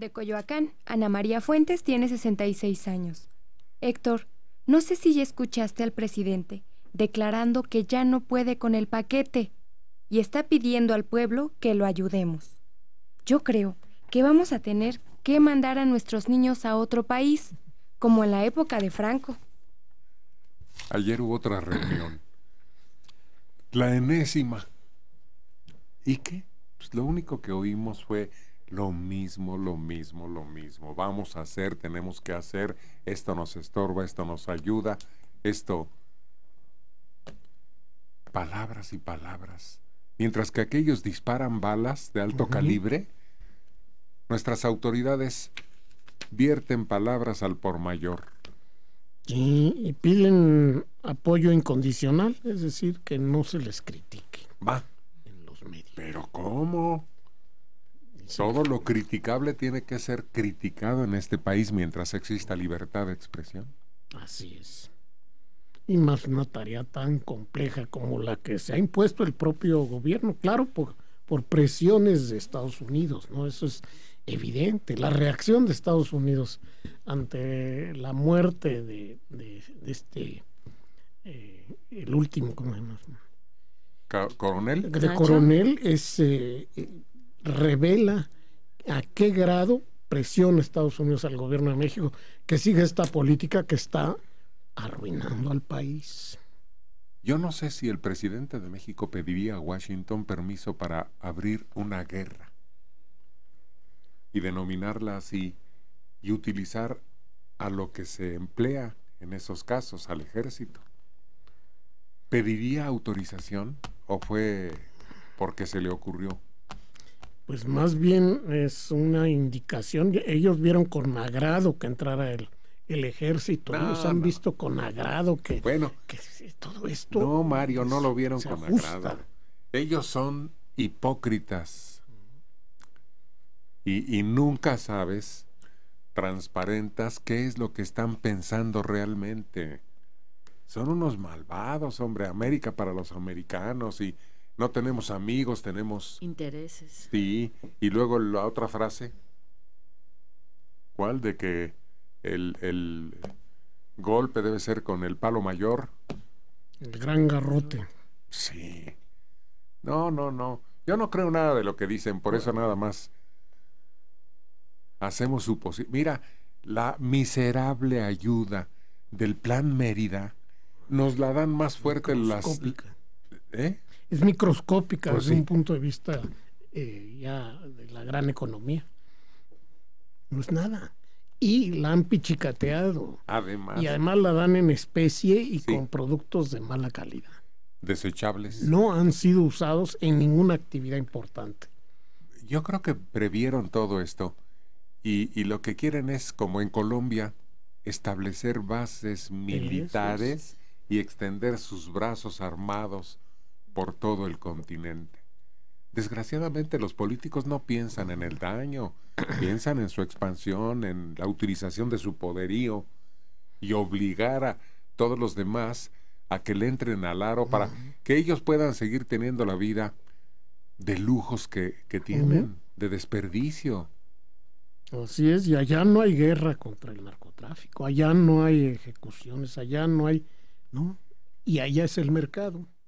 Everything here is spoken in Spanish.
De Coyoacán, Ana María Fuentes tiene 66 años. Héctor, no sé si ya escuchaste al presidente declarando que ya no puede con el paquete y está pidiendo al pueblo que lo ayudemos. Yo creo que vamos a tener que mandar a nuestros niños a otro país, como en la época de Franco. Ayer hubo otra reunión, la enésima. ¿Y qué? Pues lo único que oímos fue lo mismo, lo mismo, lo mismo. Vamos a hacer, tenemos que hacer, esto nos estorba, esto nos ayuda, esto... Palabras y palabras. Mientras que aquellos disparan balas de alto calibre, nuestras autoridades vierten palabras al por mayor. Y, y, piden apoyo incondicional, es decir, que no se les critique. Va. En los medios. Pero ¿cómo? Todo lo criticable tiene que ser criticado en este país mientras exista libertad de expresión. Así es. Y más una tarea tan compleja como la que se ha impuesto el propio gobierno, claro, por, por presiones de Estados Unidos, ¿no? Eso es evidente. La reacción de Estados Unidos ante la muerte de, este, eh, el último, ¿cómo se llama? ¿Coronel? De coronel es eh, revela a qué grado presiona Estados Unidos al gobierno de México que sigue esta política que está arruinando al país. Yo no sé si el presidente de México pediría a Washington permiso para abrir una guerra y denominarla así y utilizar a lo que se emplea en esos casos, al ejército. ¿Pediría autorización o fue porque se le ocurrió? pues más bien es una indicación. Ellos vieron con agrado que entrara el, el ejército, no, ah, han visto con agrado que, bueno, todo esto... No, Mario, no lo vieron con agrado. Ellos son hipócritas y, y nunca sabes, transparentas, qué es lo que están pensando realmente. Son unos malvados, hombre, América para los americanos y no tenemos amigos, tenemos... Intereses. Sí, y luego la otra frase, ¿cuál? De que el, el golpe debe ser con el palo mayor. El gran garrote. Sí. No, no, no. Yo no creo nada de lo que dicen, por eso nada más hacemos su posible... Mira, la miserable ayuda del Plan Mérida nos la dan más fuerte las... ¿Eh? es microscópica pues desde un punto de vista eh, ya de la gran economía. No es nada. Y la han pichicateado. Además. Y además la dan en especie y con productos de mala calidad. Desechables. No han sido usados en ninguna actividad importante. Yo creo que previeron todo esto y, lo que quieren es, como en Colombia, establecer bases militares y extender sus brazos armados por todo el continente. Desgraciadamente los políticos no piensan en el daño, piensan en su expansión, en la utilización de su poderío y obligar a todos los demás a que le entren al aro para que ellos puedan seguir teniendo la vida de lujos que, tienen, de desperdicio. Así es, y allá no hay guerra contra el narcotráfico, allá no hay ejecuciones, allá no hay... ¿no? Y allá es el mercado.